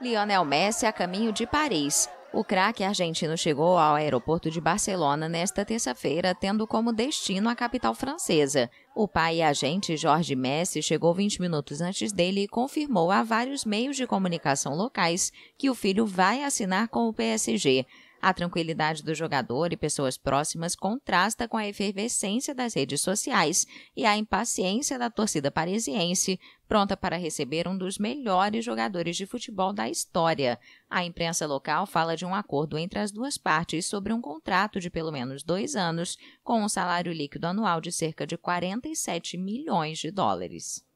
Lionel Messi a caminho de Paris. O craque argentino chegou ao aeroporto de Barcelona nesta terça-feira, tendo como destino a capital francesa. O pai e agente Jorge Messi chegou 20 minutos antes dele e confirmou a vários meios de comunicação locais que o filho vai assinar com o PSG. A tranquilidade do jogador e pessoas próximas contrasta com a efervescência das redes sociais e a impaciência da torcida parisiense, pronta para receber um dos melhores jogadores de futebol da história. A imprensa local fala de um acordo entre as duas partes sobre um contrato de pelo menos dois anos, com um salário líquido anual de cerca de 47 milhões de dólares.